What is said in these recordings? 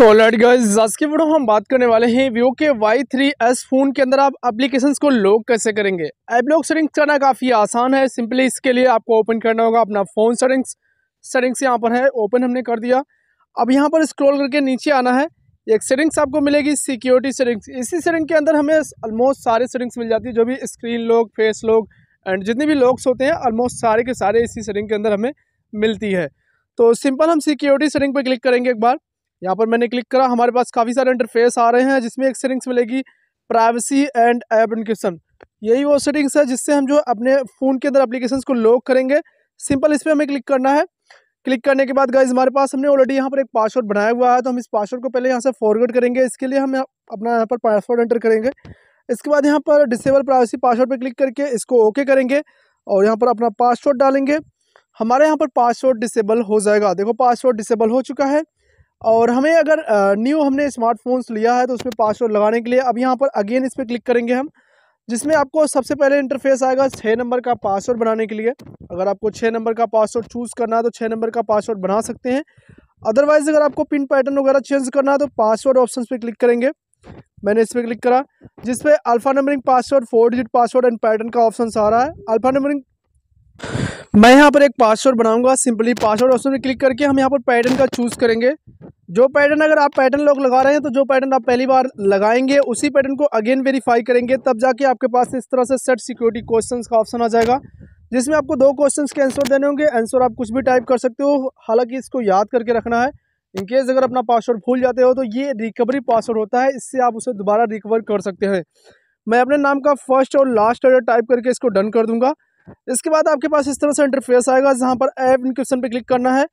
सो लट गर्ल्स आज के वीडियो हम बात करने वाले हैं वीवो के वाई थ्री एस फ़ोन के अंदर आप एप्लीकेशंस को लॉक कैसे करेंगे ऐप लॉक सेटिंग्स करना काफ़ी आसान है सिंपली इसके लिए आपको ओपन करना होगा अपना फ़ोन सेटिंग्स सेटिंग्स यहाँ पर है ओपन हमने कर दिया अब यहाँ पर स्क्रॉल करके नीचे आना है एक सेटिंग्स आपको मिलेगी सिक्योरिटी सेटिंग्स इसी सेटिंग के अंदर हमें ऑलमोस्ट सारे सेटिंग्स मिल जाती है जो भी screen lock face lock and जितने भी लॉक्स होते हैं ऑलमोस्ट सारे के सारे इसी सेटिंग के अंदर हमें मिलती है तो सिंपल हम सिक्योरिटी सेटिंग पर क्लिक करेंगे एक बार यहाँ पर मैंने क्लिक करा हमारे पास काफ़ी सारे इंटरफेस आ रहे हैं जिसमें एक सेटिंग्स मिलेगी प्राइवेसी एंड ऐप यही वो सेटिंग्स है जिससे हम जो अपने फ़ोन के अंदर एप्लीकेशन को लॉक करेंगे सिंपल इस पर हमें क्लिक करना है क्लिक करने के बाद गाइज हमारे पास हमने ऑलरेडी यहाँ पर एक पासवर्ड बनाया हुआ है तो हम इस पासवर्ड को पहले यहाँ से फॉरवर्ड करेंगे इसके लिए हम अपना यहाँ पर पासवर्ड एंटर करेंगे इसके बाद यहाँ पर डिसेबल प्राइवेसी पासवर्ड पर क्लिक करके इसको ओके करेंगे और यहाँ पर अपना पासवर्ड डालेंगे हमारे यहाँ पर पासवर्ड डिसेबल हो जाएगा देखो पासवर्ड डिसेबल हो चुका है और हमें अगर न्यू हमने स्मार्टफोन्स लिया है तो उसमें पासवर्ड लगाने के लिए अब यहाँ पर अगेन इस पर क्लिक करेंगे हम जिसमें आपको सबसे पहले इंटरफेस आएगा छः नंबर का पासवर्ड बनाने के लिए अगर आपको छः नंबर का पासवर्ड चूज़ करना है तो छः नंबर का पासवर्ड बना सकते हैं अदरवाइज़ अगर आपको पिन पैटर्न वगैरह चेंज करना है तो पासवर्ड ऑप्शन पर क्लिक करेंगे मैंने इस पर क्लिक करा जिसपे alpha numbering password four digit password and pattern का ऑप्शन आ रहा है अल्फ़ा नंबरिंग मैं यहाँ पर एक पासवर्ड बनाऊंगा सिंपली पासवर्ड ऑप्शन में क्लिक करके हम यहाँ पर पैटर्न का चूज़ करेंगे जो पैटर्न अगर आप पैटर्न लोग लगा रहे हैं तो जो पैटर्न आप पहली बार लगाएंगे उसी पैटर्न को अगेन वेरीफाई करेंगे तब जाके आपके पास इस तरह से सेट सिक्योरिटी क्वेश्चंस का ऑप्शन आ जाएगा जिसमें आपको दो क्वेश्चंस के आंसर देने होंगे आंसर आप कुछ भी टाइप कर सकते हो हालांकि इसको याद करके रखना है इनकेस अगर अपना पासवर्ड भूल जाते हो तो ये रिकवरी पासवर्ड होता है इससे आप उसे दोबारा रिकवर कर सकते हैं मैं अपने नाम का फर्स्ट और लास्ट ऑर्डर टाइप करके इसको डन कर दूंगा इसके बाद आपके पास इस तरह से इंटरफेस आएगा जहाँ पर ऐप इनक्रिप्शन पर क्लिक करना है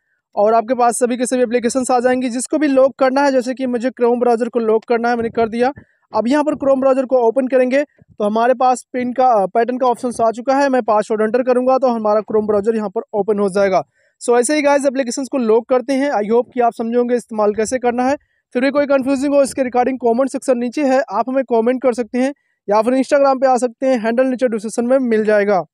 और आपके पास सभी के सभी एप्लीकेशन आ जाएंगी जिसको भी लॉक करना है जैसे कि मुझे क्रोम ब्राउज़र को लॉक करना है मैंने कर दिया अब यहाँ पर क्रोम ब्राउज़र को ओपन करेंगे तो हमारे पास पिन का पैटर्न का ऑप्शन आ चुका है मैं पासवर्ड एंटर करूँगा तो हमारा क्रोम ब्राउज़र यहाँ पर ओपन हो जाएगा सो ऐसे ही गाइज एप्लीकेशन को लॉक करते हैं आई होप कि आप समझोगे इस्तेमाल कैसे करना है फिर भी कोई कन्फ्यूजिंग हो इसके रिगार्डिंग कॉमेंट सेक्शन नीचे है आप हमें कॉमेंट कर सकते हैं या फिर इंस्टाग्राम पर आ सकते हैं हैंडल नीचे डिस्क्रिप्शन में मिल जाएगा